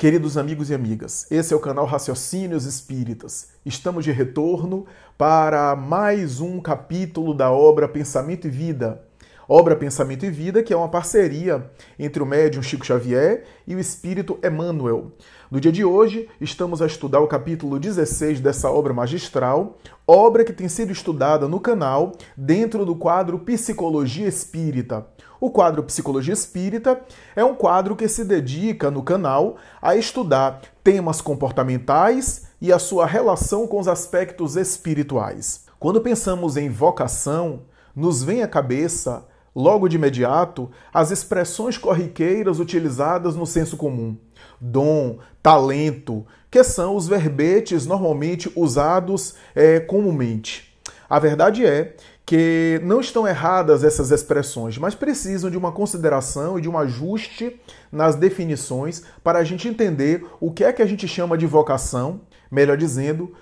Queridos amigos e amigas, esse é o canal Raciocínios Espíritas. Estamos de retorno para mais um capítulo da obra Pensamento e Vida. Obra Pensamento e Vida, que é uma parceria entre o médium Chico Xavier e o espírito Emmanuel. No dia de hoje, estamos a estudar o capítulo 16 dessa obra magistral, obra que tem sido estudada no canal dentro do quadro Psicologia Espírita. O quadro Psicologia Espírita é um quadro que se dedica no canal a estudar temas comportamentais e a sua relação com os aspectos espirituais. Quando pensamos em vocação, nos vem à cabeça, logo de imediato, as expressões corriqueiras utilizadas no senso comum: dom, talento, que são os verbetes normalmente usados é, comumente. A verdade é que não estão erradas essas expressões, mas precisam de uma consideração e de um ajuste nas definições para a gente entender o que é que a gente chama de vocação, melhor dizendo,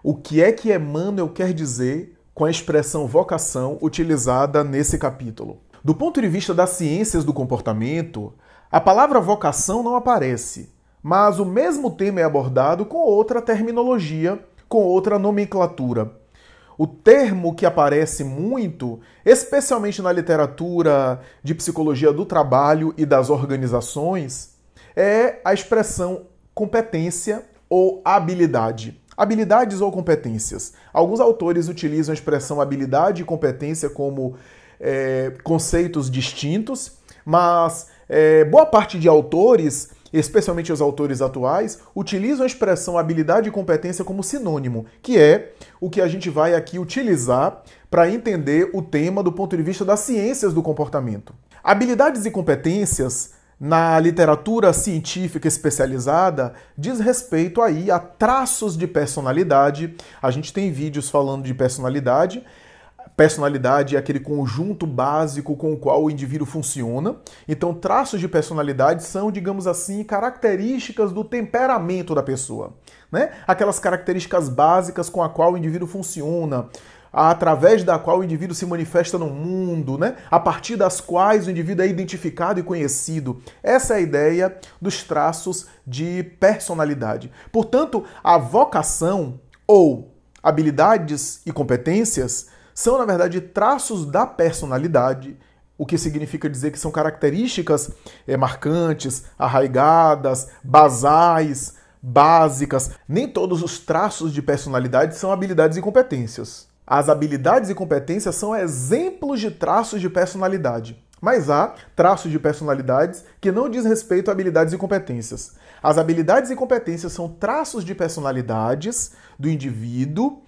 o que é que Emmanuel quer dizer com a expressão vocação utilizada nesse capítulo. Do ponto de vista das ciências do comportamento, a palavra vocação não aparece, mas o mesmo tema é abordado com outra terminologia, com outra nomenclatura. O termo que aparece muito, especialmente na literatura de psicologia do trabalho e das organizações, é a expressão competência ou habilidade. Habilidades ou competências. Alguns autores utilizam a expressão habilidade e competência como é, conceitos distintos, mas é, boa parte de autores especialmente os autores atuais, utilizam a expressão habilidade e competência como sinônimo, que é o que a gente vai aqui utilizar para entender o tema do ponto de vista das ciências do comportamento. Habilidades e competências na literatura científica especializada diz respeito aí a traços de personalidade. A gente tem vídeos falando de personalidade Personalidade é aquele conjunto básico com o qual o indivíduo funciona. Então, traços de personalidade são, digamos assim, características do temperamento da pessoa. Né? Aquelas características básicas com a qual o indivíduo funciona, através da qual o indivíduo se manifesta no mundo, né? a partir das quais o indivíduo é identificado e conhecido. Essa é a ideia dos traços de personalidade. Portanto, a vocação ou habilidades e competências são, na verdade, traços da personalidade, o que significa dizer que são características é, marcantes, arraigadas, basais, básicas. Nem todos os traços de personalidade são habilidades e competências. As habilidades e competências são exemplos de traços de personalidade. Mas há traços de personalidades que não diz respeito a habilidades e competências. As habilidades e competências são traços de personalidades do indivíduo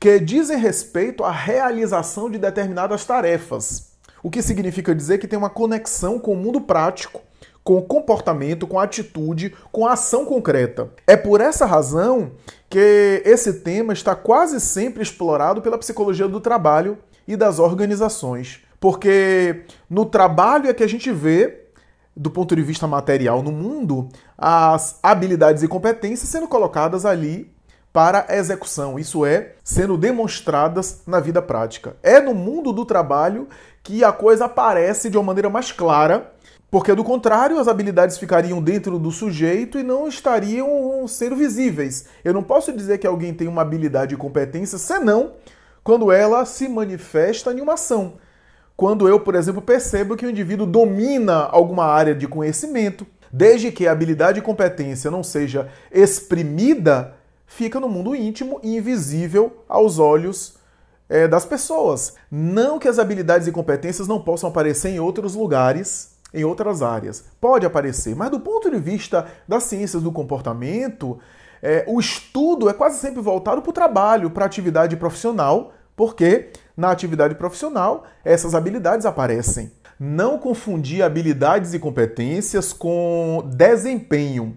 que dizem respeito à realização de determinadas tarefas, o que significa dizer que tem uma conexão com o mundo prático, com o comportamento, com a atitude, com a ação concreta. É por essa razão que esse tema está quase sempre explorado pela psicologia do trabalho e das organizações, porque no trabalho é que a gente vê do ponto de vista material no mundo, as habilidades e competências sendo colocadas ali para a execução, isso é, sendo demonstradas na vida prática. É no mundo do trabalho que a coisa aparece de uma maneira mais clara, porque do contrário as habilidades ficariam dentro do sujeito e não estariam sendo visíveis. Eu não posso dizer que alguém tem uma habilidade e competência senão quando ela se manifesta em uma ação. Quando eu, por exemplo, percebo que o indivíduo domina alguma área de conhecimento, desde que a habilidade e competência não seja exprimida fica no mundo íntimo e invisível aos olhos é, das pessoas. Não que as habilidades e competências não possam aparecer em outros lugares, em outras áreas. Pode aparecer, mas do ponto de vista das ciências do comportamento, é, o estudo é quase sempre voltado para o trabalho, para a atividade profissional, porque na atividade profissional essas habilidades aparecem. Não confundir habilidades e competências com desempenho.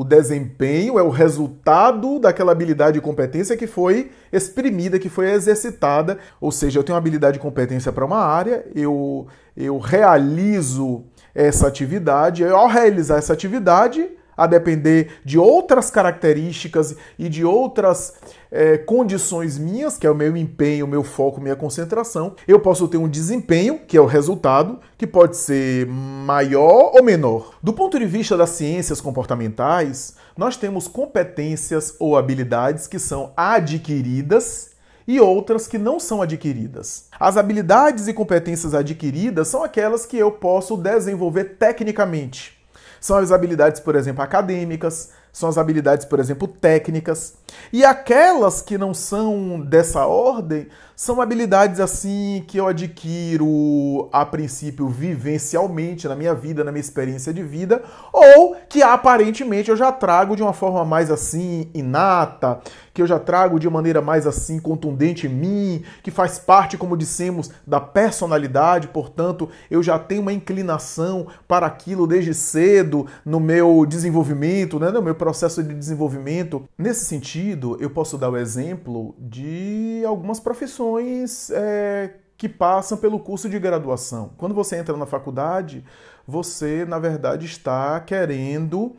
O desempenho é o resultado daquela habilidade e competência que foi exprimida, que foi exercitada. Ou seja, eu tenho uma habilidade e competência para uma área, eu, eu realizo essa atividade, eu, ao realizar essa atividade, a depender de outras características e de outras é, condições minhas, que é o meu empenho, o meu foco, minha concentração. Eu posso ter um desempenho, que é o resultado, que pode ser maior ou menor. Do ponto de vista das ciências comportamentais, nós temos competências ou habilidades que são adquiridas e outras que não são adquiridas. As habilidades e competências adquiridas são aquelas que eu posso desenvolver tecnicamente. São as habilidades, por exemplo, acadêmicas, são as habilidades, por exemplo, técnicas, e aquelas que não são dessa ordem são habilidades assim que eu adquiro a princípio vivencialmente na minha vida, na minha experiência de vida, ou que aparentemente eu já trago de uma forma mais assim inata, que eu já trago de maneira mais assim contundente em mim, que faz parte, como dissemos, da personalidade, portanto, eu já tenho uma inclinação para aquilo desde cedo no meu desenvolvimento, né, no meu processo de desenvolvimento. Nesse sentido, sentido, eu posso dar o exemplo de algumas profissões é, que passam pelo curso de graduação. Quando você entra na faculdade, você, na verdade, está querendo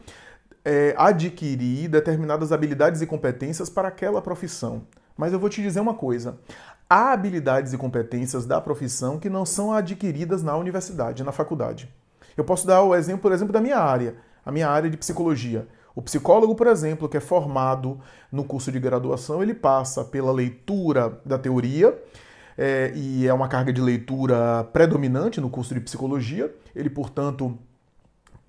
é, adquirir determinadas habilidades e competências para aquela profissão. Mas eu vou te dizer uma coisa: há habilidades e competências da profissão que não são adquiridas na universidade, na faculdade. Eu posso dar o exemplo, por exemplo, da minha área, a minha área de psicologia. O psicólogo, por exemplo, que é formado no curso de graduação, ele passa pela leitura da teoria, é, e é uma carga de leitura predominante no curso de psicologia. Ele, portanto,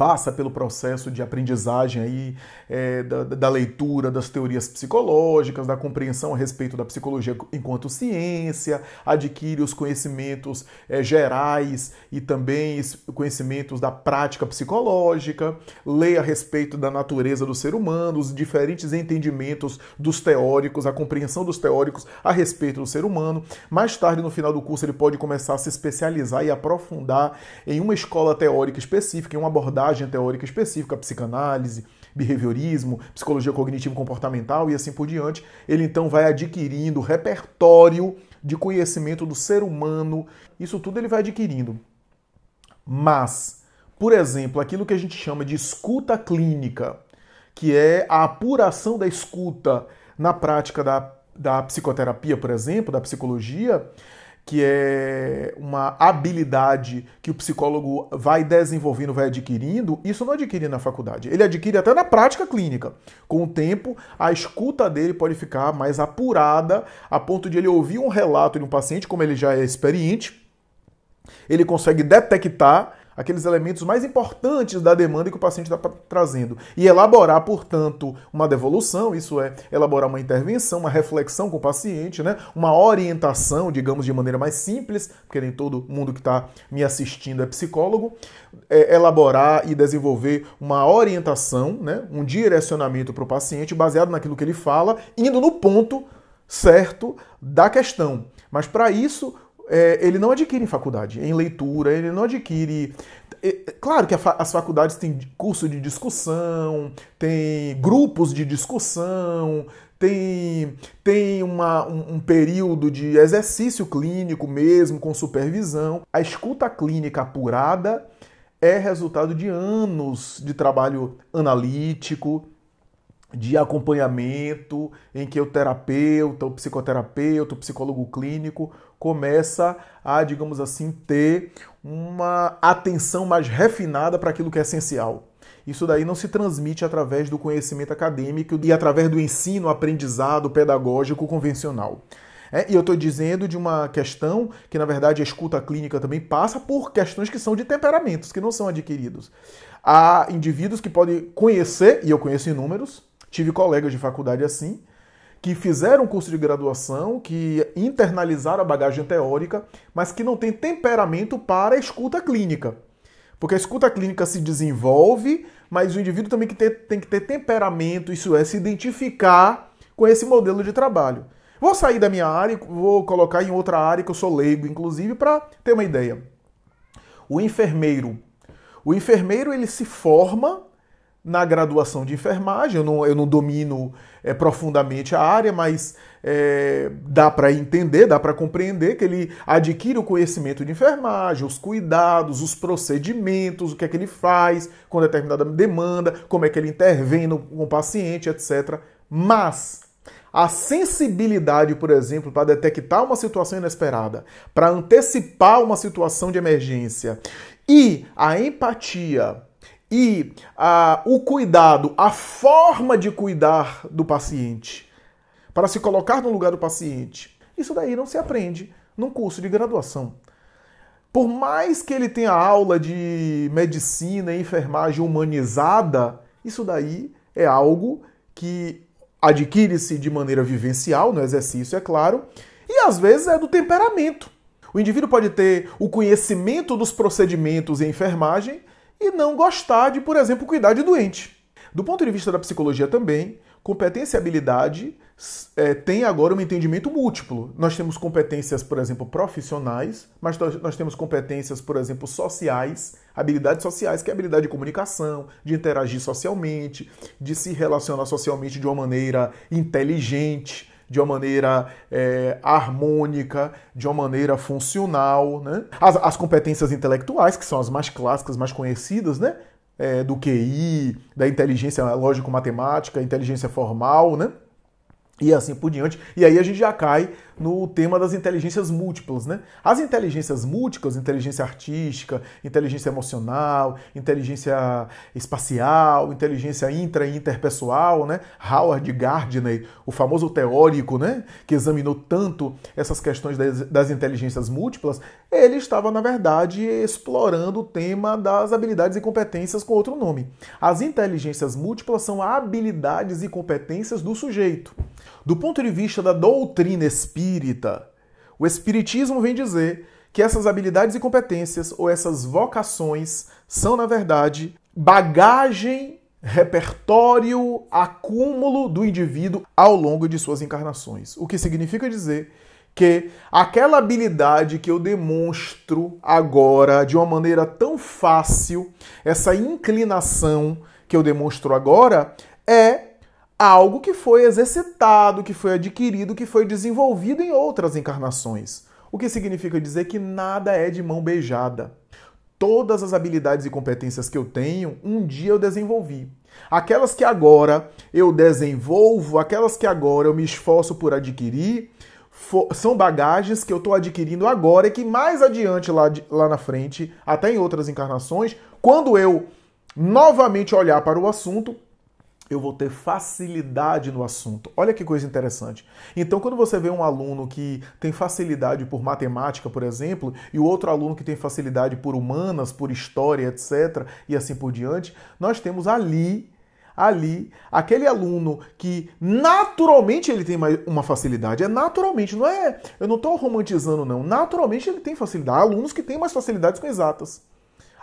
passa pelo processo de aprendizagem aí, é, da, da, leitura das teorias psicológicas, da compreensão a respeito da psicologia enquanto ciência, adquire os conhecimentos é, gerais e também conhecimentos da prática psicológica, lê a respeito da natureza do ser humano, os diferentes entendimentos dos teóricos, a compreensão dos teóricos a respeito do ser humano. Mais tarde, no final do curso, ele pode começar a se especializar e aprofundar em uma escola teórica específica, em uma abordagem abordagem teórica específica, psicanálise, behaviorismo, psicologia cognitivo-comportamental e assim por diante. Ele então vai adquirindo repertório de conhecimento do ser humano. Isso tudo ele vai adquirindo. Mas, por exemplo, aquilo que a gente chama de escuta clínica, que é a apuração da escuta na prática da, da psicoterapia, por exemplo, da psicologia, que é uma habilidade que o psicólogo vai desenvolvendo, vai adquirindo, isso não adquire na faculdade. Ele adquire até na prática clínica. Com o tempo, a escuta dele pode ficar mais apurada, a ponto de ele ouvir um relato de um paciente, como ele já é experiente, ele consegue detectar aqueles elementos mais importantes da demanda que o paciente está trazendo. E elaborar, portanto, uma devolução, isso é, elaborar uma intervenção, uma reflexão com o paciente, né? uma orientação, digamos, de maneira mais simples, porque nem todo mundo que está me assistindo é psicólogo, é, elaborar e desenvolver uma orientação, né? um direcionamento para o paciente baseado naquilo que ele fala, indo no ponto certo da questão. Mas para isso, é, ele não adquire em faculdade, em leitura, ele não adquire. É, é claro que as faculdades têm curso de discussão, tem grupos de discussão, tem, tem uma, um, um, período de exercício clínico mesmo, com supervisão. A escuta clínica apurada é resultado de anos de trabalho analítico, de acompanhamento, em que o terapeuta, o psicoterapeuta, o psicólogo clínico começa a, digamos assim, ter uma atenção mais refinada para aquilo que é essencial. Isso daí não se transmite através do conhecimento acadêmico e através do ensino, aprendizado pedagógico convencional. É, e eu estou dizendo de uma questão que, na verdade, a escuta clínica também passa por questões que são de temperamentos, que não são adquiridos. Há indivíduos que podem conhecer, e eu conheço inúmeros, tive colegas de faculdade assim, que fizeram curso de graduação, que internalizaram a bagagem teórica, mas que não têm temperamento para a escuta clínica. Porque a escuta clínica se desenvolve, mas o indivíduo também que tem, tem que ter temperamento, isso é, se identificar com esse modelo de trabalho. Vou sair da minha área, vou colocar em outra área que eu sou leigo, inclusive, para ter uma ideia. O enfermeiro. O enfermeiro ele se forma na graduação de enfermagem, eu não, eu não domino é, profundamente a área, mas é, dá para entender, dá para compreender que ele adquire o conhecimento de enfermagem, os cuidados, os procedimentos, o que é que ele faz com determinada demanda, como é que ele intervém no, com o paciente, etc. Mas a sensibilidade, por exemplo, para detectar uma situação inesperada, para antecipar uma situação de emergência e a empatia e ah, o cuidado, a forma de cuidar do paciente, para se colocar no lugar do paciente, isso daí não se aprende num curso de graduação. Por mais que ele tenha aula de medicina e enfermagem humanizada, isso daí é algo que adquire-se de maneira vivencial, no exercício, é claro, e às vezes é do temperamento. O indivíduo pode ter o conhecimento dos procedimentos em enfermagem, e não gostar de, por exemplo, cuidar de doente. Do ponto de vista da psicologia também, competência e habilidade é, tem agora um entendimento múltiplo. Nós temos competências, por exemplo, profissionais, mas nós temos competências, por exemplo, sociais, habilidades sociais, que é a habilidade de comunicação, de interagir socialmente, de se relacionar socialmente de uma maneira inteligente, de uma maneira é, harmônica, de uma maneira funcional. Né? As, as, competências intelectuais, que são as mais clássicas, mais conhecidas, né? É, do QI, da inteligência é, lógico-matemática, inteligência formal, né? e assim por diante. E aí a gente já cai no tema das inteligências múltiplas, né? As inteligências múltiplas, inteligência artística, inteligência emocional, inteligência espacial, inteligência intra e interpessoal, né? Howard Gardner, o famoso teórico, né, que examinou tanto essas questões das, das inteligências múltiplas, ele estava na verdade explorando o tema das habilidades e competências com outro nome. As inteligências múltiplas são habilidades e competências do sujeito. Do ponto de vista da doutrina espírita, o espiritismo vem dizer que essas habilidades e competências ou essas vocações são, na verdade, bagagem, repertório, acúmulo do indivíduo ao longo de suas encarnações. O que significa dizer que aquela habilidade que eu demonstro agora de uma maneira tão fácil, essa inclinação que eu demonstro agora, é algo que foi exercitado, que foi adquirido, que foi desenvolvido em outras encarnações. O que significa dizer que nada é de mão beijada. Todas as habilidades e competências que eu tenho, um dia eu desenvolvi. Aquelas que agora eu desenvolvo, aquelas que agora eu me esforço por adquirir, são bagagens que eu estou adquirindo agora e que mais adiante, lá, lá na frente, até em outras encarnações, quando eu novamente olhar para o assunto, eu vou ter facilidade no assunto. Olha que coisa interessante. Então, quando você vê um aluno que tem facilidade por matemática, por exemplo, e o outro aluno que tem facilidade por humanas, por história, etc., e assim por diante, nós temos ali ali, aquele aluno que naturalmente ele tem uma facilidade, é naturalmente, não é, eu não estou romantizando não, naturalmente ele tem facilidade, há alunos que têm mais facilidades com exatas.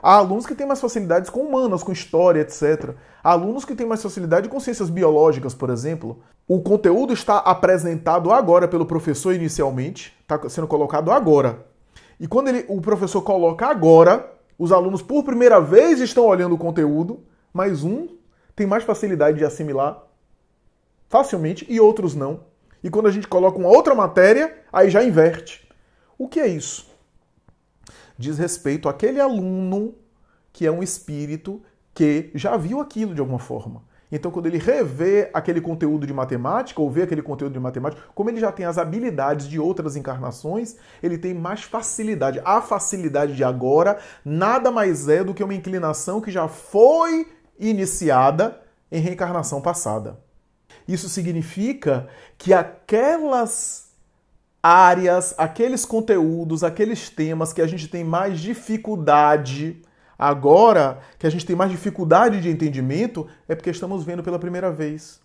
Há alunos que têm mais facilidades com humanas, com história, etc. Há alunos que têm mais facilidade com ciências biológicas, por exemplo. O conteúdo está apresentado agora pelo professor inicialmente, está sendo colocado agora. E quando ele, o professor coloca agora, os alunos por primeira vez estão olhando o conteúdo, mas um tem mais facilidade de assimilar facilmente e outros não. E quando a gente coloca uma outra matéria, aí já inverte. O que é isso? diz respeito àquele aluno que é um espírito que já viu aquilo de alguma forma. Então, quando ele revê aquele conteúdo de matemática, ou vê aquele conteúdo de matemática, como ele já tem as habilidades de outras encarnações, ele tem mais facilidade. A facilidade de agora nada mais é do que uma inclinação que já foi iniciada em reencarnação passada. Isso significa que aquelas áreas, aqueles conteúdos, aqueles temas que a gente tem mais dificuldade agora, que a gente tem mais dificuldade de entendimento, é porque estamos vendo pela primeira vez.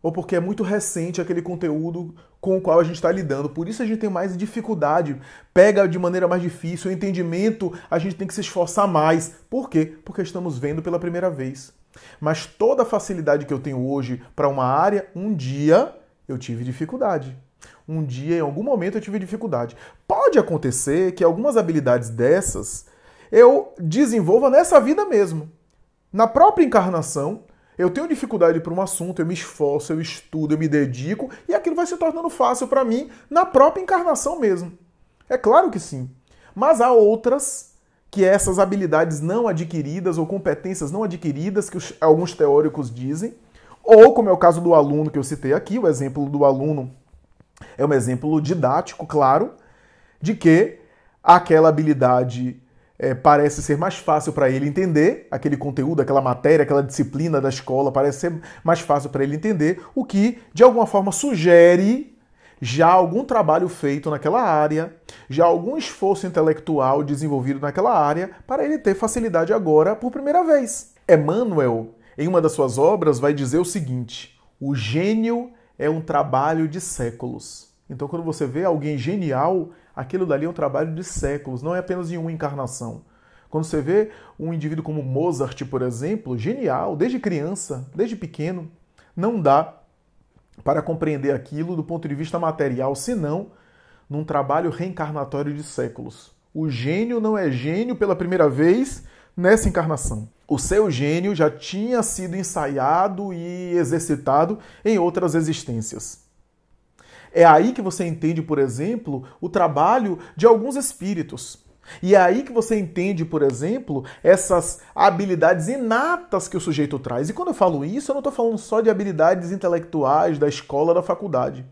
Ou porque é muito recente aquele conteúdo com o qual a gente está lidando. Por isso a gente tem mais dificuldade, pega de maneira mais difícil, o entendimento a gente tem que se esforçar mais. Por quê? Porque estamos vendo pela primeira vez. Mas toda a facilidade que eu tenho hoje para uma área, um dia eu tive dificuldade um dia, em algum momento, eu tive dificuldade. Pode acontecer que algumas habilidades dessas eu desenvolva nessa vida mesmo. Na própria encarnação, eu tenho dificuldade para um assunto, eu me esforço, eu estudo, eu me dedico e aquilo vai se tornando fácil para mim na própria encarnação mesmo. É claro que sim. Mas há outras que essas habilidades não adquiridas ou competências não adquiridas, que os, alguns teóricos dizem, ou como é o caso do aluno que eu citei aqui, o exemplo do aluno é um exemplo didático, claro, de que aquela habilidade é, parece ser mais fácil para ele entender, aquele conteúdo, aquela matéria, aquela disciplina da escola parece ser mais fácil para ele entender, o que de alguma forma sugere já algum trabalho feito naquela área, já algum esforço intelectual desenvolvido naquela área, para ele ter facilidade agora por primeira vez. Emmanuel, em uma das suas obras, vai dizer o seguinte: o gênio é um trabalho de séculos. Então, quando você vê alguém genial, aquilo dali é um trabalho de séculos, não é apenas em uma encarnação. Quando você vê um indivíduo como Mozart, por exemplo, genial, desde criança, desde pequeno, não dá para compreender aquilo do ponto de vista material, senão num trabalho reencarnatório de séculos. O gênio não é gênio pela primeira vez nessa encarnação o seu gênio já tinha sido ensaiado e exercitado em outras existências. É aí que você entende, por exemplo, o trabalho de alguns espíritos. E é aí que você entende, por exemplo, essas habilidades inatas que o sujeito traz. E quando eu falo isso, eu não estou falando só de habilidades intelectuais da escola, da faculdade.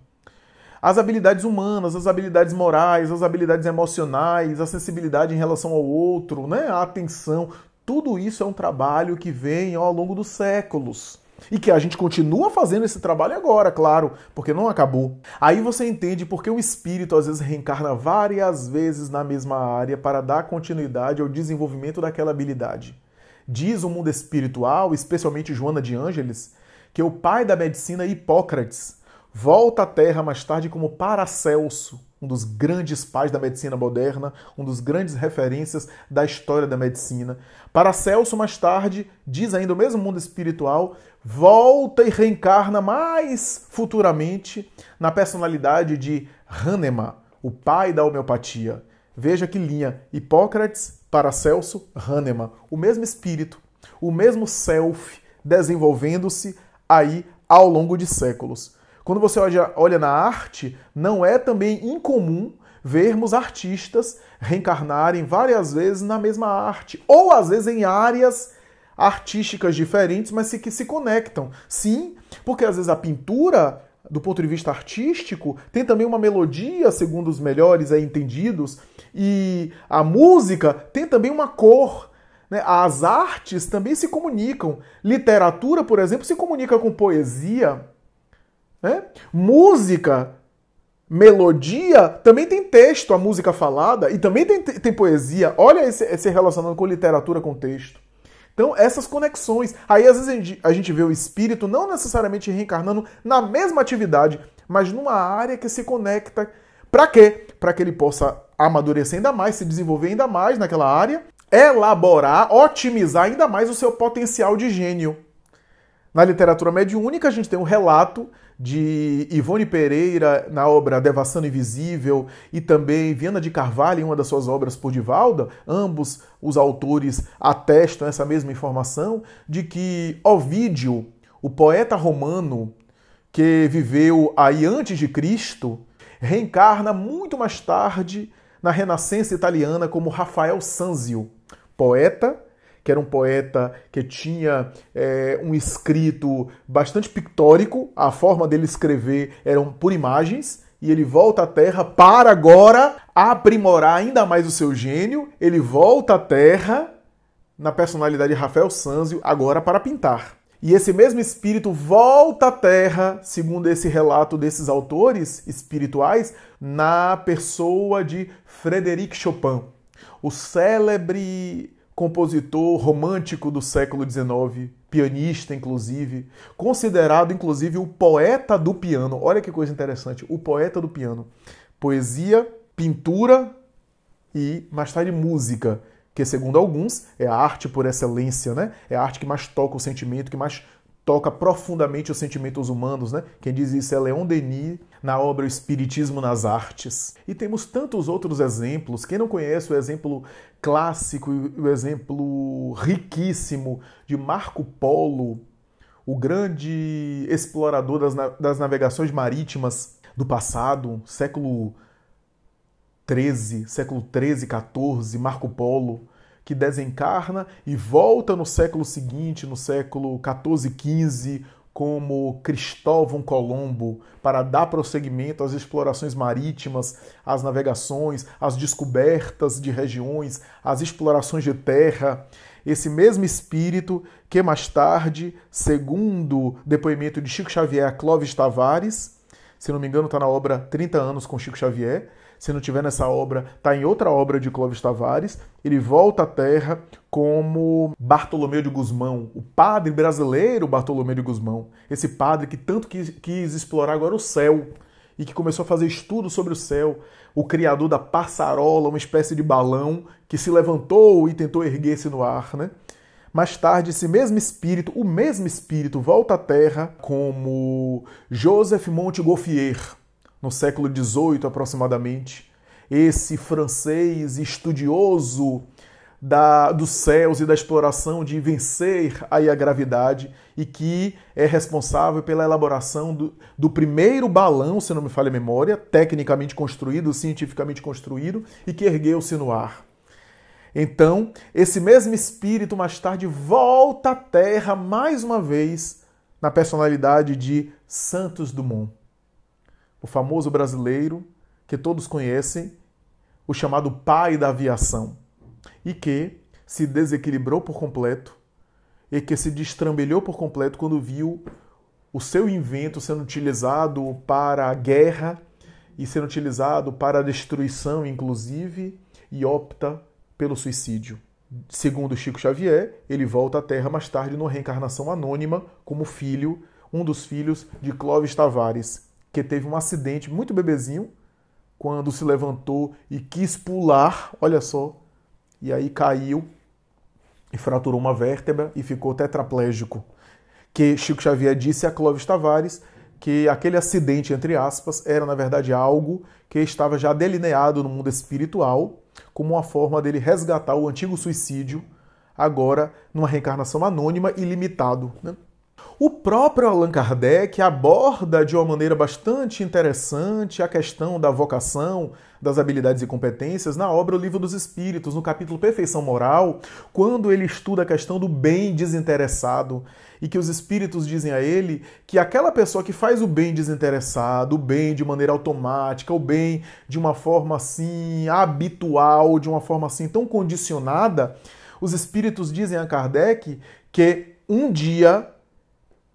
As habilidades humanas, as habilidades morais, as habilidades emocionais, a sensibilidade em relação ao outro, né? a atenção, tudo isso é um trabalho que vem ao longo dos séculos. E que a gente continua fazendo esse trabalho agora, claro, porque não acabou. Aí você entende porque o espírito às vezes reencarna várias vezes na mesma área para dar continuidade ao desenvolvimento daquela habilidade. Diz o mundo espiritual, especialmente Joana de Ângeles, que o pai da medicina é Hipócrates volta à Terra mais tarde como Paracelso, um dos grandes pais da medicina moderna, um dos grandes referências da história da medicina. Paracelso, mais tarde, diz ainda o mesmo mundo espiritual, volta e reencarna mais futuramente na personalidade de Hahnemann, o pai da homeopatia. Veja que linha: Hipócrates, Paracelso, Hahnemann, o mesmo espírito, o mesmo self desenvolvendo-se aí ao longo de séculos. Quando você olha, olha na arte, não é também incomum vermos artistas reencarnarem várias vezes na mesma arte, ou às vezes em áreas artísticas diferentes, mas que se conectam. Sim, porque às vezes a pintura, do ponto de vista artístico, tem também uma melodia, segundo os melhores entendidos, e a música tem também uma cor. Né? As artes também se comunicam. Literatura, por exemplo, se comunica com poesia né? Música, melodia, também tem texto, a música falada, e também tem, tem poesia. Olha esse, esse relacionando com literatura, com texto. Então, essas conexões. Aí, às vezes, a gente, a gente vê o espírito não necessariamente reencarnando na mesma atividade, mas numa área que se conecta. Para quê? Para que ele possa amadurecer ainda mais, se desenvolver ainda mais naquela área, elaborar, otimizar ainda mais o seu potencial de gênio. Na literatura mediúnica, a gente tem um relato de Ivone Pereira na obra Devassando Invisível e também Viana de Carvalho em uma das suas obras Por Divalda, ambos os autores atestam essa mesma informação de que Ovídio, o poeta romano que viveu aí antes de Cristo, reencarna muito mais tarde na Renascença italiana como Rafael Sanzio, poeta que era um poeta que tinha é, um escrito bastante pictórico, a forma dele escrever eram por imagens, e ele volta à Terra para agora aprimorar ainda mais o seu gênio. Ele volta à Terra na personalidade de Rafael Sanzio, agora para pintar. E esse mesmo espírito volta à Terra, segundo esse relato desses autores espirituais, na pessoa de Frederic Chopin, o célebre compositor romântico do século XIX, pianista inclusive, considerado inclusive o poeta do piano. Olha que coisa interessante, o poeta do piano. Poesia, pintura e mais tarde música, que segundo alguns é a arte por excelência, né? É a arte que mais toca o sentimento, que mais toca profundamente os sentimentos humanos, né? Quem diz isso é Leon Denis na obra O Espiritismo nas Artes. E temos tantos outros exemplos. Quem não conhece o exemplo clássico, o exemplo riquíssimo de Marco Polo, o grande explorador das, das navegações marítimas do passado, século 13, século 13, 14, Marco Polo que desencarna e volta no século seguinte, no século 14, 15, como Cristóvão Colombo, para dar prosseguimento às explorações marítimas, às navegações, às descobertas de regiões, às explorações de terra. Esse mesmo espírito que mais tarde, segundo depoimento de Chico Xavier a Clóvis Tavares, se não me engano, está na obra 30 anos com Chico Xavier, se não tiver nessa obra, está em outra obra de Clóvis Tavares. Ele volta à Terra como Bartolomeu de Guzmão, o padre brasileiro Bartolomeu de Guzmão, esse padre que tanto quis, quis explorar agora o céu e que começou a fazer estudos sobre o céu, o criador da passarola, uma espécie de balão que se levantou e tentou erguer-se no ar, né? Mais tarde, esse mesmo espírito, o mesmo espírito, volta à Terra como Joseph Montgolfier, no século XVIII aproximadamente. Esse francês estudioso da, dos céus e da exploração de vencer aí a gravidade e que é responsável pela elaboração do, do primeiro balão, se não me falha a memória, tecnicamente construído, cientificamente construído e que ergueu-se no ar. Então, esse mesmo espírito mais tarde volta à Terra mais uma vez na personalidade de Santos Dumont o famoso brasileiro que todos conhecem, o chamado pai da aviação, e que se desequilibrou por completo e que se destrambelhou por completo quando viu o seu invento sendo utilizado para a guerra e sendo utilizado para a destruição, inclusive, e opta pelo suicídio. Segundo Chico Xavier, ele volta à Terra mais tarde numa reencarnação anônima como filho, um dos filhos de Clóvis Tavares, que teve um acidente muito bebezinho quando se levantou e quis pular, olha só, e aí caiu e fraturou uma vértebra e ficou tetraplégico. Que Chico Xavier disse a Clóvis Tavares que aquele acidente, entre aspas, era na verdade algo que estava já delineado no mundo espiritual como uma forma dele resgatar o antigo suicídio, agora numa reencarnação anônima e limitado. Né? O próprio Allan Kardec aborda de uma maneira bastante interessante a questão da vocação, das habilidades e competências na obra O Livro dos Espíritos, no capítulo Perfeição Moral, quando ele estuda a questão do bem desinteressado e que os espíritos dizem a ele que aquela pessoa que faz o bem desinteressado, o bem de maneira automática, o bem de uma forma assim habitual, de uma forma assim tão condicionada, os espíritos dizem a Kardec que um dia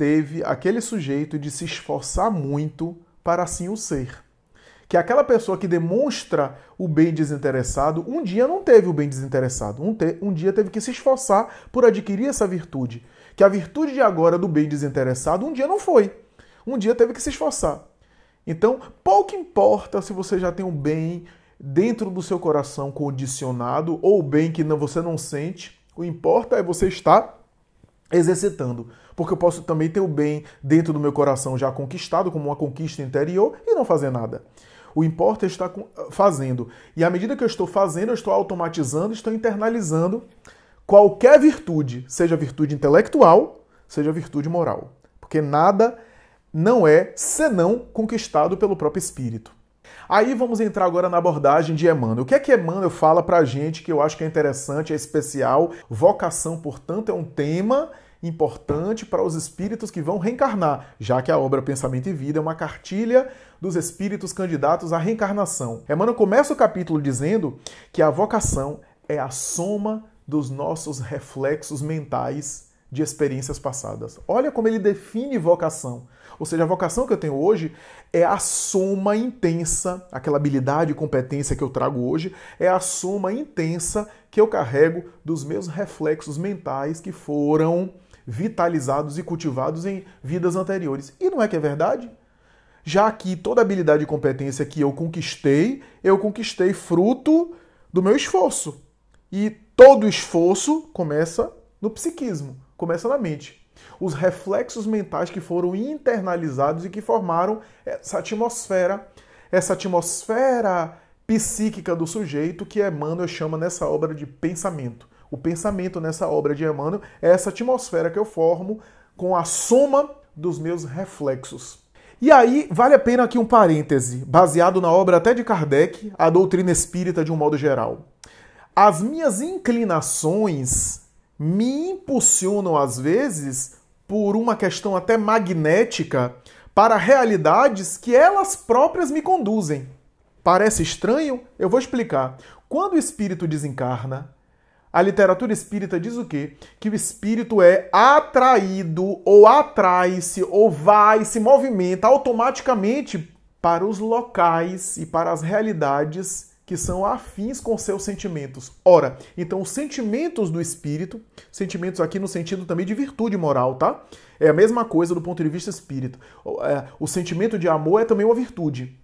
teve aquele sujeito de se esforçar muito para assim o ser. Que aquela pessoa que demonstra o bem desinteressado, um dia não teve o bem desinteressado, um, te, um dia teve que se esforçar por adquirir essa virtude. Que a virtude de agora do bem desinteressado, um dia não foi. Um dia teve que se esforçar. Então, pouco importa se você já tem um bem dentro do seu coração condicionado ou bem que você não sente, o importa é você estar exercitando, porque eu posso também ter o bem dentro do meu coração já conquistado como uma conquista interior e não fazer nada. O importa é está fazendo. E à medida que eu estou fazendo, eu estou automatizando, estou internalizando qualquer virtude, seja virtude intelectual, seja virtude moral, porque nada não é senão conquistado pelo próprio espírito. Aí vamos entrar agora na abordagem de Emmanuel. O que é que Emmanuel fala pra gente que eu acho que é interessante, é especial? Vocação, portanto, é um tema importante para os espíritos que vão reencarnar, já que a obra Pensamento e Vida é uma cartilha dos espíritos candidatos à reencarnação. Emmanuel começa o capítulo dizendo que a vocação é a soma dos nossos reflexos mentais de experiências passadas. Olha como ele define vocação. Ou seja, a vocação que eu tenho hoje é a soma intensa, aquela habilidade e competência que eu trago hoje, é a soma intensa que eu carrego dos meus reflexos mentais que foram vitalizados e cultivados em vidas anteriores. E não é que é verdade? Já que toda habilidade e competência que eu conquistei, eu conquistei fruto do meu esforço. E todo esforço começa no psiquismo, começa na mente. Os reflexos mentais que foram internalizados e que formaram essa atmosfera, essa atmosfera psíquica do sujeito que Emmanuel chama nessa obra de pensamento o pensamento nessa obra de Emmanuel é essa atmosfera que eu formo com a soma dos meus reflexos. E aí, vale a pena aqui um parêntese, baseado na obra até de Kardec, a doutrina espírita de um modo geral. As minhas inclinações me impulsionam, às vezes, por uma questão até magnética, para realidades que elas próprias me conduzem. Parece estranho? Eu vou explicar. Quando o espírito desencarna, a literatura espírita diz o quê? Que o espírito é atraído ou atrai-se ou vai, se movimenta automaticamente para os locais e para as realidades que são afins com seus sentimentos. Ora, então os sentimentos do espírito, sentimentos aqui no sentido também de virtude moral, tá? É a mesma coisa do ponto de vista espírito. O é, sentimento de amor é também uma virtude.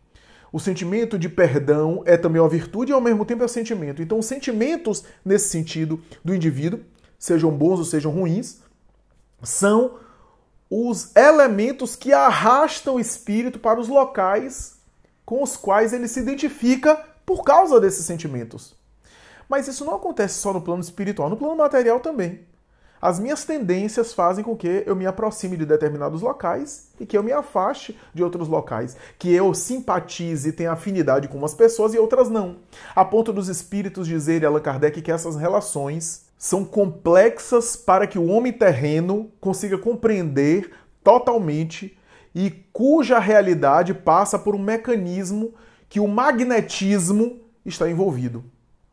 O sentimento de perdão é também uma virtude e ao mesmo tempo é um sentimento. Então, os sentimentos, nesse sentido, do indivíduo, sejam bons ou sejam ruins, são os elementos que arrastam o espírito para os locais com os quais ele se identifica por causa desses sentimentos. Mas isso não acontece só no plano espiritual, no plano material também. As minhas tendências fazem com que eu me aproxime de determinados locais e que eu me afaste de outros locais, que eu simpatize e tenha afinidade com umas pessoas e outras não. A ponto dos espíritos dizerem Allan Kardec que essas relações são complexas para que o homem terreno consiga compreender totalmente e cuja realidade passa por um mecanismo que o magnetismo está envolvido.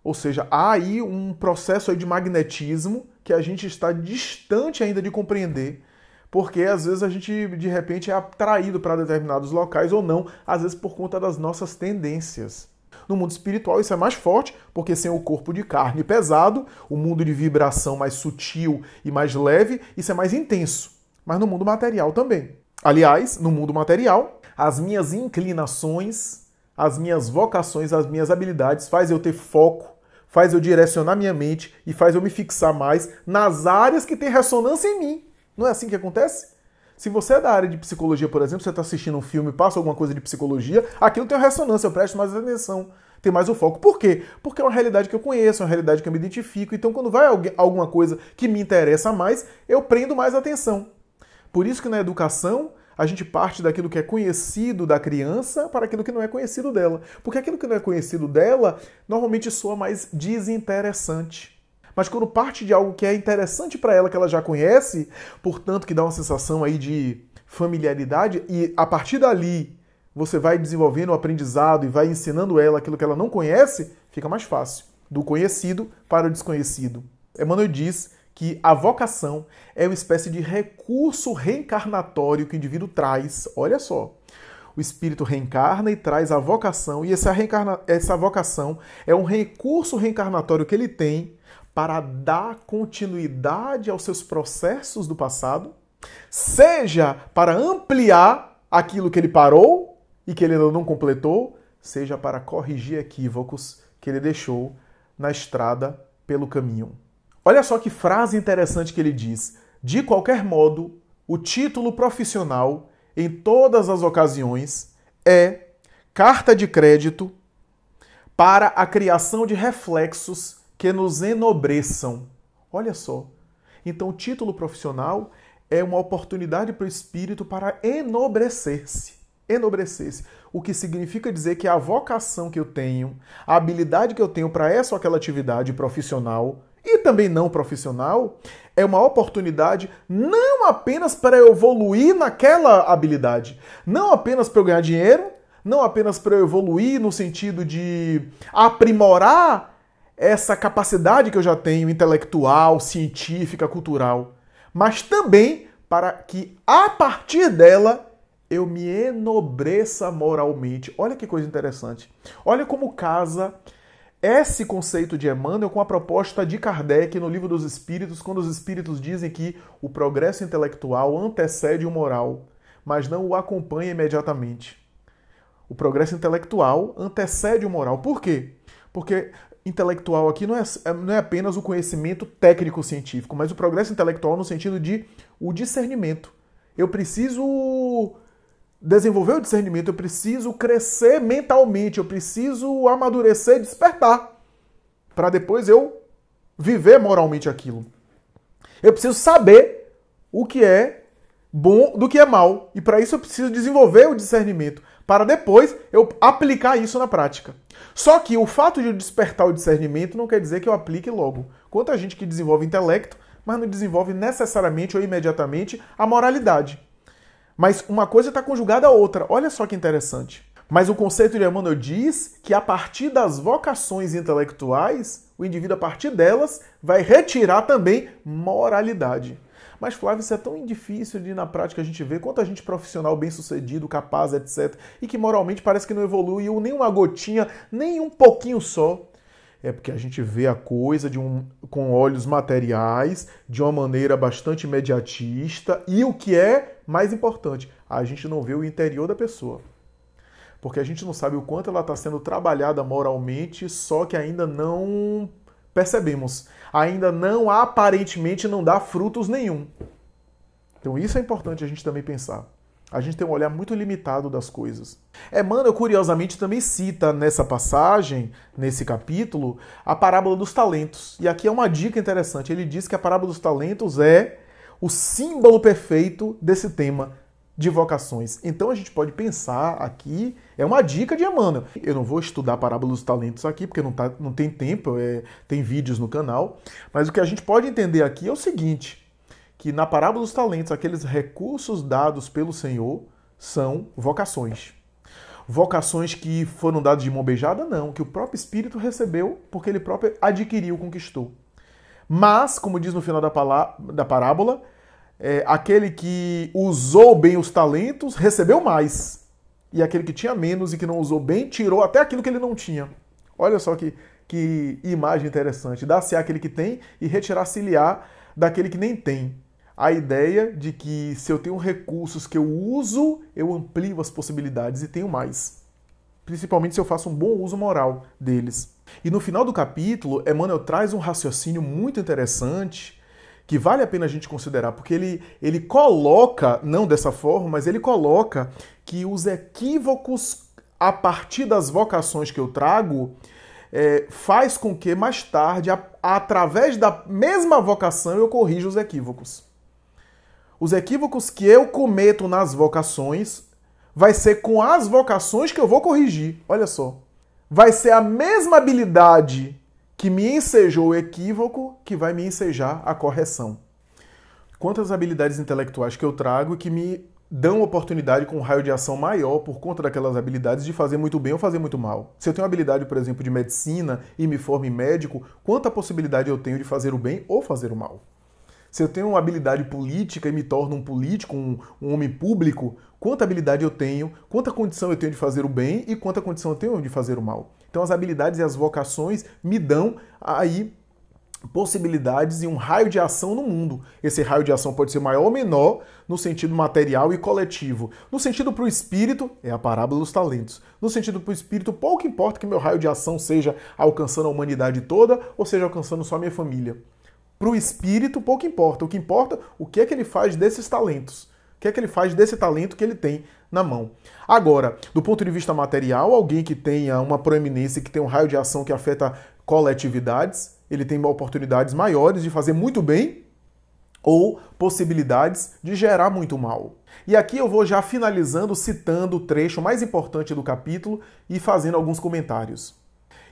Ou seja, há aí um processo aí de magnetismo que a gente está distante ainda de compreender, porque às vezes a gente de repente é atraído para determinados locais ou não, às vezes por conta das nossas tendências. No mundo espiritual isso é mais forte, porque sem o corpo de carne pesado, o mundo de vibração mais sutil e mais leve, isso é mais intenso. Mas no mundo material também. Aliás, no mundo material, as minhas inclinações, as minhas vocações, as minhas habilidades faz eu ter foco faz eu direcionar minha mente e faz eu me fixar mais nas áreas que têm ressonância em mim. Não é assim que acontece? Se você é da área de psicologia, por exemplo, você está assistindo um filme, passa alguma coisa de psicologia, aquilo tem uma ressonância, eu presto mais atenção, tem mais o foco. Por quê? Porque é uma realidade que eu conheço, é uma realidade que eu me identifico, então quando vai alguém, alguma coisa que me interessa mais, eu prendo mais atenção. Por isso que na educação a gente parte daquilo que é conhecido da criança para aquilo que não é conhecido dela. Porque aquilo que não é conhecido dela normalmente soa mais desinteressante. Mas quando parte de algo que é interessante para ela, que ela já conhece, portanto que dá uma sensação aí de familiaridade, e a partir dali você vai desenvolvendo o aprendizado e vai ensinando ela aquilo que ela não conhece, fica mais fácil. Do conhecido para o desconhecido. Emmanuel diz que a vocação é uma espécie de recurso reencarnatório que o indivíduo traz. Olha só. O espírito reencarna e traz a vocação, e essa, reencarna... essa vocação é um recurso reencarnatório que ele tem para dar continuidade aos seus processos do passado, seja para ampliar aquilo que ele parou e que ele ainda não completou, seja para corrigir equívocos que ele deixou na estrada pelo caminho. Olha só que frase interessante que ele diz. De qualquer modo, o título profissional, em todas as ocasiões, é carta de crédito para a criação de reflexos que nos enobreçam. Olha só. Então, o título profissional é uma oportunidade para o espírito para enobrecer-se. Enobrecer-se. O que significa dizer que a vocação que eu tenho, a habilidade que eu tenho para essa ou aquela atividade profissional, e também não profissional, é uma oportunidade não apenas para eu evoluir naquela habilidade, não apenas para eu ganhar dinheiro, não apenas para eu evoluir no sentido de aprimorar essa capacidade que eu já tenho intelectual, científica, cultural, mas também para que a partir dela eu me enobreça moralmente. Olha que coisa interessante. Olha como casa esse conceito de Emmanuel com a proposta de Kardec no Livro dos Espíritos, quando os espíritos dizem que o progresso intelectual antecede o moral, mas não o acompanha imediatamente. O progresso intelectual antecede o moral. Por quê? Porque intelectual aqui não é, não é apenas o conhecimento técnico-científico, mas o progresso intelectual no sentido de o discernimento. Eu preciso desenvolver o discernimento, eu preciso crescer mentalmente, eu preciso amadurecer, despertar, para depois eu viver moralmente aquilo. Eu preciso saber o que é bom do que é mal, e para isso eu preciso desenvolver o discernimento, para depois eu aplicar isso na prática. Só que o fato de eu despertar o discernimento não quer dizer que eu aplique logo. Quanta gente que desenvolve intelecto, mas não desenvolve necessariamente ou imediatamente a moralidade. Mas uma coisa está conjugada à outra. Olha só que interessante. Mas o conceito de Emmanuel diz que a partir das vocações intelectuais, o indivíduo, a partir delas, vai retirar também moralidade. Mas, Flávio, isso é tão difícil de na prática a gente ver quanta gente profissional bem-sucedido, capaz, etc., e que moralmente parece que não evoluiu nem uma gotinha, nem um pouquinho só é porque a gente vê a coisa de um, com olhos materiais, de uma maneira bastante imediatista, e o que é mais importante, a gente não vê o interior da pessoa. Porque a gente não sabe o quanto ela está sendo trabalhada moralmente, só que ainda não percebemos. Ainda não, aparentemente, não dá frutos nenhum. Então isso é importante a gente também pensar. A gente tem um olhar muito limitado das coisas. Emmanuel, curiosamente, também cita nessa passagem, nesse capítulo, a parábola dos talentos. E aqui é uma dica interessante. Ele diz que a parábola dos talentos é o símbolo perfeito desse tema de vocações. Então a gente pode pensar aqui, é uma dica de Emmanuel. Eu não vou estudar a parábola dos talentos aqui, porque não, tá, não tem tempo, é, tem vídeos no canal, mas o que a gente pode entender aqui é o seguinte: que na parábola dos talentos, aqueles recursos dados pelo Senhor são vocações. Vocações que foram dadas de mão beijada, não, que o próprio Espírito recebeu porque ele próprio adquiriu, conquistou. Mas, como diz no final da, da parábola, é, aquele que usou bem os talentos recebeu mais. E aquele que tinha menos e que não usou bem tirou até aquilo que ele não tinha. Olha só que, que imagem interessante. Dar-se aquele que tem e retirar-se-lhe daquele que nem tem a ideia de que se eu tenho recursos que eu uso, eu amplio as possibilidades e tenho mais. Principalmente se eu faço um bom uso moral deles. E no final do capítulo, Emmanuel traz um raciocínio muito interessante que vale a pena a gente considerar, porque ele, ele coloca, não dessa forma, mas ele coloca que os equívocos a partir das vocações que eu trago é, faz com que mais tarde, a, através da mesma vocação, eu corrija os equívocos. Os equívocos que eu cometo nas vocações vai ser com as vocações que eu vou corrigir. Olha só. Vai ser a mesma habilidade que me ensejou o equívoco que vai me ensejar a correção. Quantas habilidades intelectuais que eu trago que me dão oportunidade com um raio de ação maior por conta daquelas habilidades de fazer muito bem ou fazer muito mal. Se eu tenho habilidade, por exemplo, de medicina e me forme médico, quanta possibilidade eu tenho de fazer o bem ou fazer o mal? Se eu tenho uma habilidade política e me torno um político, um, um homem público, quanta habilidade eu tenho, quanta condição eu tenho de fazer o bem e quanta condição eu tenho de fazer o mal. Então as habilidades e as vocações me dão aí possibilidades e um raio de ação no mundo. Esse raio de ação pode ser maior ou menor no sentido material e coletivo. No sentido para o espírito, é a parábola dos talentos. No sentido para o espírito, pouco importa que meu raio de ação seja alcançando a humanidade toda ou seja alcançando só a minha família. Para o espírito, pouco importa. O que importa, o que é que ele faz desses talentos. O que é que ele faz desse talento que ele tem na mão. Agora, do ponto de vista material, alguém que tenha uma proeminência, que tem um raio de ação que afeta coletividades, ele tem oportunidades maiores de fazer muito bem ou possibilidades de gerar muito mal. E aqui eu vou já finalizando citando o trecho mais importante do capítulo e fazendo alguns comentários.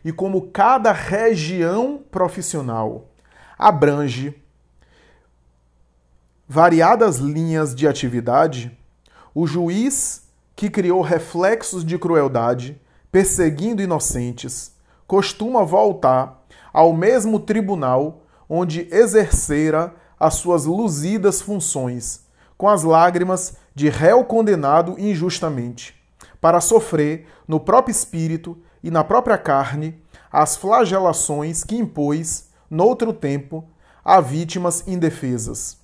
E como cada região profissional abrange variadas linhas de atividade, o juiz que criou reflexos de crueldade, perseguindo inocentes, costuma voltar ao mesmo tribunal onde exercera as suas luzidas funções, com as lágrimas de réu condenado injustamente, para sofrer no próprio espírito e na própria carne as flagelações que impôs noutro tempo, a vítimas indefesas.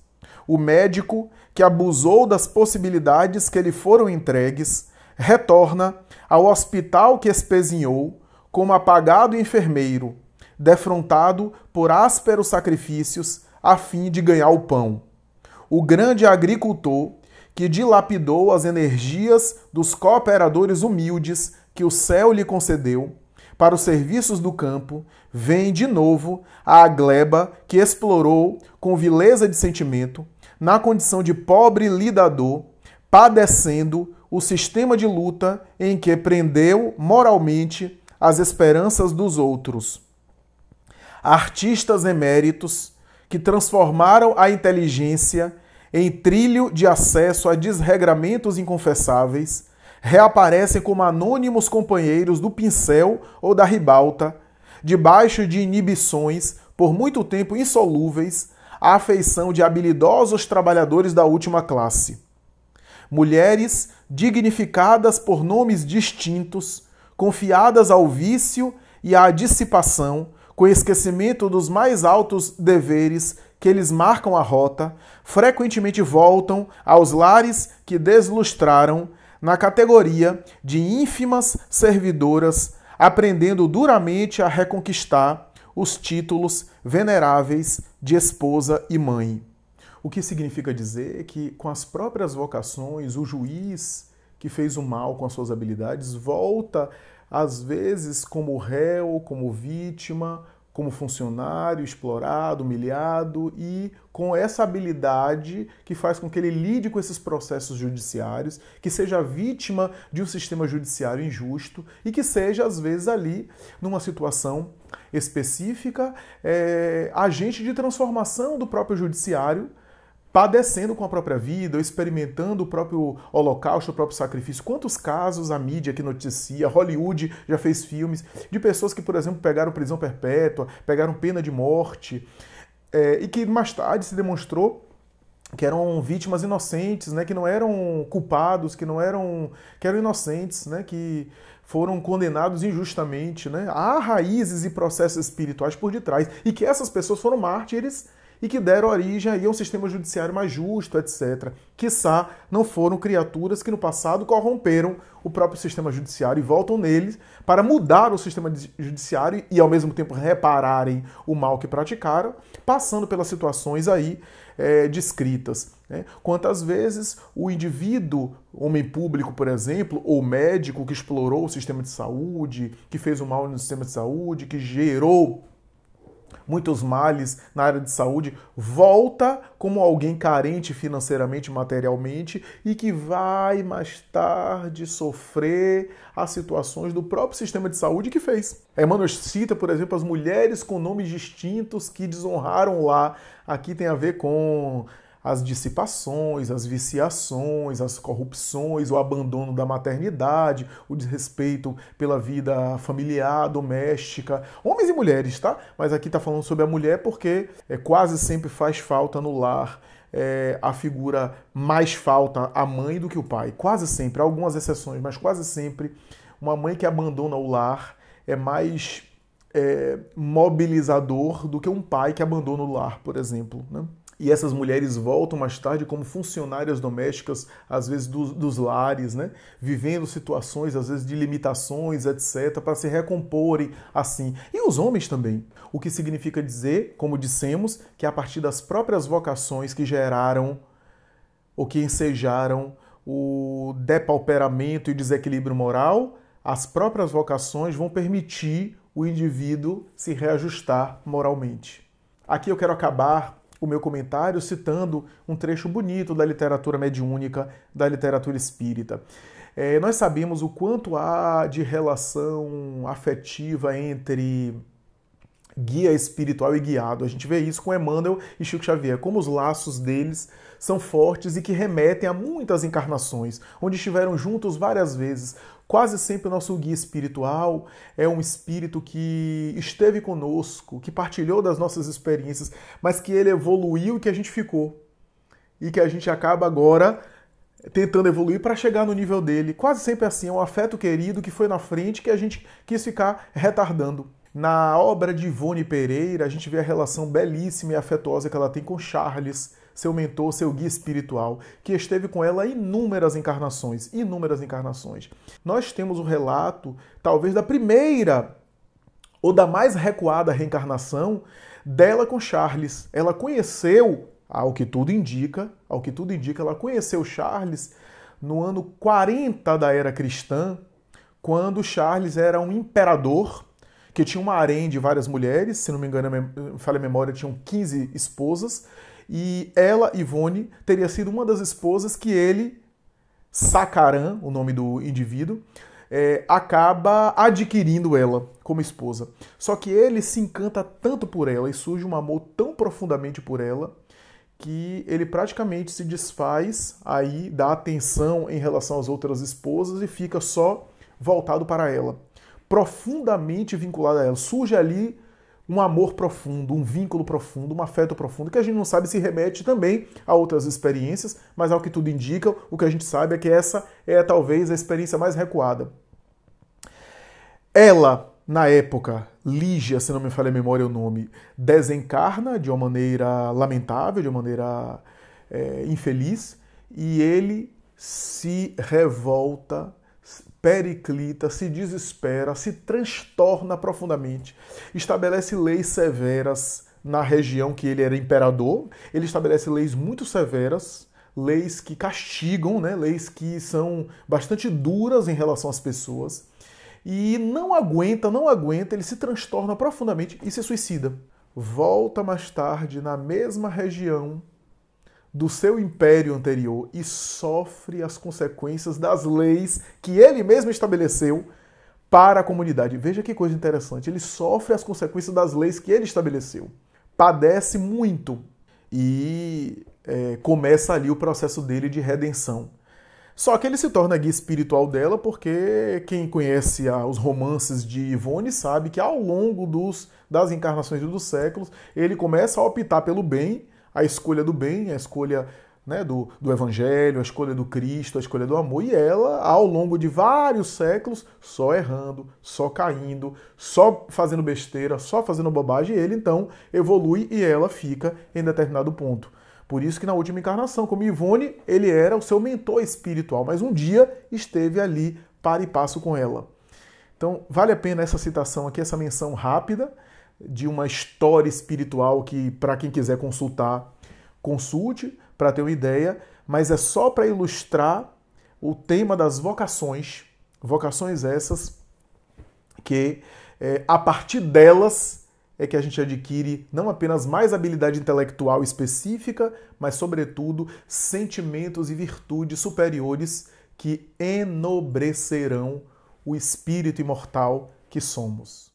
O médico, que abusou das possibilidades que lhe foram entregues, retorna ao hospital que espezinhou como apagado enfermeiro, defrontado por ásperos sacrifícios a fim de ganhar o pão. O grande agricultor que dilapidou as energias dos cooperadores humildes que o céu lhe concedeu, para os serviços do campo, vem de novo a gleba que explorou com vileza de sentimento, na condição de pobre lidador, padecendo o sistema de luta em que prendeu moralmente as esperanças dos outros. Artistas eméritos que transformaram a inteligência em trilho de acesso a desregramentos inconfessáveis, reaparecem como anônimos companheiros do pincel ou da ribalta, debaixo de inibições por muito tempo insolúveis à afeição de habilidosos trabalhadores da última classe. Mulheres dignificadas por nomes distintos, confiadas ao vício e à dissipação, com esquecimento dos mais altos deveres que eles marcam a rota, frequentemente voltam aos lares que deslustraram na categoria de ínfimas servidoras, aprendendo duramente a reconquistar os títulos veneráveis de esposa e mãe. O que significa dizer que, com as próprias vocações, o juiz que fez o mal com as suas habilidades volta, às vezes, como réu, como vítima, como funcionário, explorado, humilhado e com essa habilidade que faz com que ele lide com esses processos judiciários, que seja vítima de um sistema judiciário injusto e que seja, às vezes, ali, numa situação específica, é, agente de transformação do próprio judiciário padecendo com a própria vida, experimentando o próprio holocausto, o próprio sacrifício. Quantos casos a mídia que noticia, Hollywood já fez filmes de pessoas que, por exemplo, pegaram prisão perpétua, pegaram pena de morte, é, e que mais tarde se demonstrou que eram vítimas inocentes, né, que não eram culpados, que não eram, que eram inocentes, né, que foram condenados injustamente, né? Há raízes e processos espirituais por detrás e que essas pessoas foram mártires e que deram origem aí a um sistema judiciário mais justo, etc. Quissá não foram criaturas que no passado corromperam o próprio sistema judiciário e voltam neles para mudar o sistema judiciário e ao mesmo tempo repararem o mal que praticaram, passando pelas situações aí é, descritas. Né? Quantas vezes o indivíduo, homem público, por exemplo, ou médico que explorou o sistema de saúde, que fez o mal no sistema de saúde, que gerou muitos males na área de saúde, volta como alguém carente financeiramente, materialmente e que vai mais tarde sofrer as situações do próprio sistema de saúde que fez. Emmanuel cita, por exemplo, as mulheres com nomes distintos que desonraram lá. Aqui tem a ver com as dissipações, as viciações, as corrupções, o abandono da maternidade, o desrespeito pela vida familiar, doméstica, homens e mulheres, tá? Mas aqui está falando sobre a mulher porque é, quase sempre faz falta no lar. É, a figura mais falta a mãe do que o pai. Quase sempre, algumas exceções, mas quase sempre uma mãe que abandona o lar é mais é, mobilizador do que um pai que abandona o lar, por exemplo. Né? e essas mulheres voltam mais tarde como funcionárias domésticas, às vezes dos, dos lares, né? vivendo situações, às vezes de limitações, etc., para se recomporem assim. E os homens também. O que significa dizer, como dissemos, que a partir das próprias vocações que geraram ou que ensejaram o depauperamento e o desequilíbrio moral, as próprias vocações vão permitir o indivíduo se reajustar moralmente. Aqui eu quero acabar o meu comentário citando um trecho bonito da literatura mediúnica, da literatura espírita. É, nós sabemos o quanto há de relação afetiva entre guia espiritual e guiado. A gente vê isso com Emmanuel e Chico Xavier, como os laços deles são fortes e que remetem a muitas encarnações, onde estiveram juntos várias vezes. Quase sempre o nosso guia espiritual é um espírito que esteve conosco, que partilhou das nossas experiências, mas que ele evoluiu e que a gente ficou. E que a gente acaba agora tentando evoluir para chegar no nível dele. Quase sempre assim, é um afeto querido que foi na frente que a gente quis ficar retardando. Na obra de Ivone Pereira, a gente vê a relação belíssima e afetuosa que ela tem com Charles, seu mentor, seu guia espiritual, que esteve com ela inúmeras encarnações, inúmeras encarnações. Nós temos o um relato, talvez da primeira ou da mais recuada reencarnação dela com Charles. Ela conheceu, ao que tudo indica, ao que tudo indica, ela conheceu Charles no ano 40 da era cristã, quando Charles era um imperador que tinha uma harém de várias mulheres, se não me engano, falha a memória, tinham 15 esposas, e ela, Ivone, teria sido uma das esposas que ele, Sacaran, o nome do indivíduo, é, acaba adquirindo ela como esposa. Só que ele se encanta tanto por ela e surge um amor tão profundamente por ela que ele praticamente se desfaz aí da atenção em relação às outras esposas e fica só voltado para ela profundamente vinculado a ela. Surge ali um amor profundo, um vínculo profundo, um afeto profundo, que a gente não sabe se remete também a outras experiências, mas ao que tudo indica, o que a gente sabe é que essa é talvez a experiência mais recuada. Ela, na época, Lígia, se não me falha a memória o nome, desencarna de uma maneira lamentável, de uma maneira é, infeliz, e ele se revolta periclita, se desespera, se transtorna profundamente, estabelece leis severas na região que ele era imperador, ele estabelece leis muito severas, leis que castigam, né, leis que são bastante duras em relação às pessoas, e não aguenta, não aguenta, ele se transtorna profundamente e se suicida. Volta mais tarde na mesma região do seu império anterior e sofre as consequências das leis que ele mesmo estabeleceu para a comunidade. Veja que coisa interessante, ele sofre as consequências das leis que ele estabeleceu, padece muito e é, começa ali o processo dele de redenção. Só que ele se torna guia espiritual dela porque quem conhece os romances de Ivone sabe que ao longo dos, das encarnações dos séculos ele começa a optar pelo bem a escolha do bem, a escolha né, do, do Evangelho, a escolha do Cristo, a escolha do amor, e ela, ao longo de vários séculos, só errando, só caindo, só fazendo besteira, só fazendo bobagem, e ele então evolui e ela fica em determinado ponto. Por isso que na última encarnação, como Ivone, ele era o seu mentor espiritual, mas um dia esteve ali para e passo com ela. Então, vale a pena essa citação aqui, essa menção rápida de uma história espiritual que, para quem quiser consultar, consulte para ter uma ideia, mas é só para ilustrar o tema das vocações, vocações essas que é, a partir delas é que a gente adquire não apenas mais habilidade intelectual específica, mas sobretudo sentimentos e virtudes superiores que enobrecerão o espírito imortal que somos.